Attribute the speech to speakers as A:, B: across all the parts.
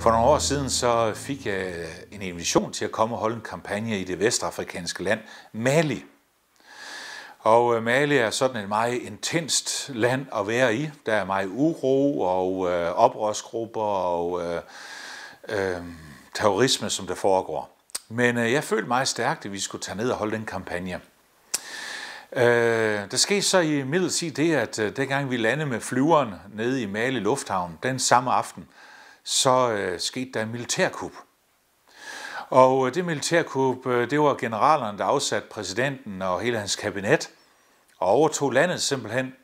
A: For nogle år siden så fik jeg en invitation til at komme og holde en kampagne i det vestafrikanske land, Mali. Og øh, Mali er sådan et meget intenst land at være i. Der er meget uro og øh, oprørsgrupper og øh, øh, terrorisme, som der foregår. Men øh, jeg følte meget stærkt, at vi skulle tage ned og holde den kampagne. Øh, der skete så i midlertid det, at øh, dengang vi landede med flyveren nede i Mali Lufthavn den samme aften, så øh, skete der en militærkup. Og øh, det militærkup, øh, det var generalerne, der afsatte præsidenten og hele hans kabinet og overtog landet simpelthen.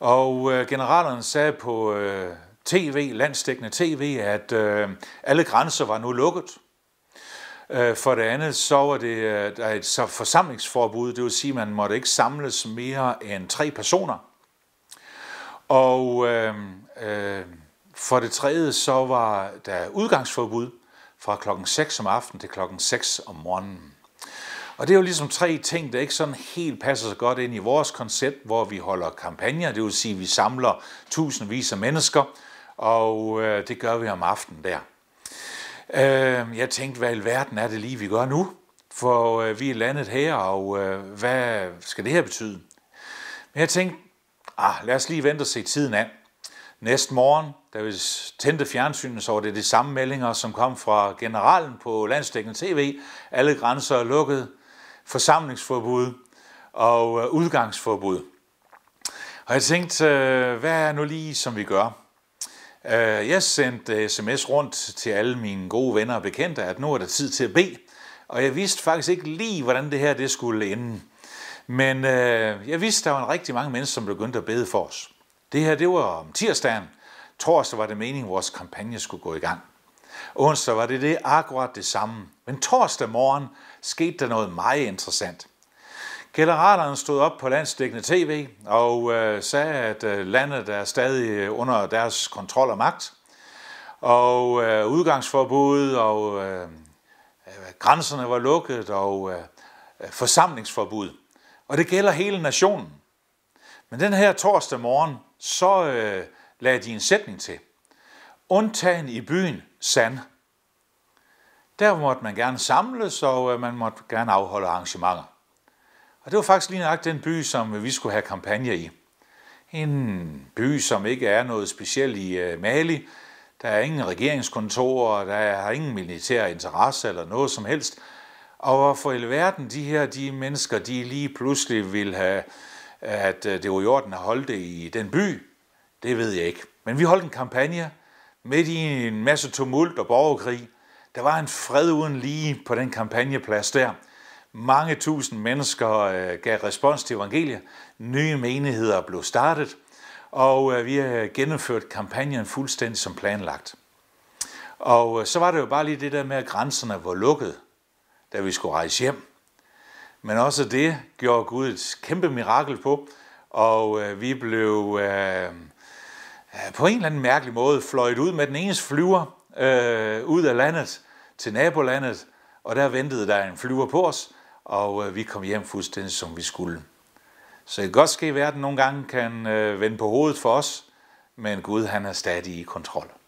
A: Og øh, generalerne sagde på øh, tv, landstækkende tv, at øh, alle grænser var nu lukket. Øh, for det andet, så var det øh, der et forsamlingsforbud, det vil sige, at man måtte ikke samles mere end tre personer. Og øh, øh, for det tredje så var der udgangsforbud fra klokken 6 om aftenen til klokken 6 om morgenen. Og det er jo ligesom tre ting, der ikke sådan helt passer så godt ind i vores koncept, hvor vi holder kampagner, det vil sige, at vi samler tusindvis af mennesker, og øh, det gør vi om aftenen der. Øh, jeg tænkte, hvad i verden er det lige, vi gør nu? For øh, vi er landet her, og hvad skal det her betyde? Men jeg tænkte, ah, lad os lige vente og se tiden an. Næste morgen, da vi tændte fjernsynet, så var det de samme meldinger, som kom fra generalen på landstækkende tv. Alle grænser er lukket, forsamlingsforbud og øh, udgangsforbud. Og jeg tænkte, øh, hvad er nu lige, som vi gør? Øh, jeg sendte sms rundt til alle mine gode venner og bekendte, at nu er der tid til at bede. Og jeg vidste faktisk ikke lige, hvordan det her det skulle ende. Men øh, jeg vidste, at der var rigtig mange mennesker, som begyndte at bede for os. Det her, det var om tirsdagen. Torsdag var det meningen, at vores kampagne skulle gå i gang. Onsdag var det, det akkurat det samme. Men torsdag morgen skete der noget meget interessant. Generalerne stod op på landsdækkende tv og øh, sagde, at øh, landet er stadig under deres kontrol og magt. Og øh, udgangsforbud og øh, øh, grænserne var lukket og øh, øh forsamlingsforbud. Og det gælder hele nationen. Men den her torsdag morgen, så øh, lagde de en sætning til. Undtagen i byen Sand. Der måtte man gerne samles, og øh, man måtte gerne afholde arrangementer. Og det var faktisk lige nok den by, som øh, vi skulle have kampagne i. En by, som ikke er noget specielt i øh, Mali. Der er ingen regeringskontorer, der er ingen militær interesse eller noget som helst. Og hvorfor i verden, de her de mennesker, de lige pludselig vil have at øh, det var i orden at holde det i den by, det ved jeg ikke. Men vi holdt en kampagne midt i en masse tumult og borgerkrig. Der var en fred uden lige på den kampagneplads der. Mange tusind mennesker øh, gav respons til evangeliet. Nye menigheder blev startet, og øh, vi har gennemført kampagnen fuldstændig som planlagt. Og så var det jo bare lige det der med, at grænserne var lukket, da vi skulle rejse hjem. Men også det gjorde Gud et kæmpe mirakel på, og øh, vi blev øh, øh på en eller anden mærkelig måde fløjet ud med den ene flyver øh, ud af landet til nabolandet, og der ventede der en flyver på os, og øh, vi kom hjem fuldstændig som vi skulle. Så det kan godt ske, at verden nogle gange kan øh, vende på hovedet for os, men Gud han er stadig i kontrol.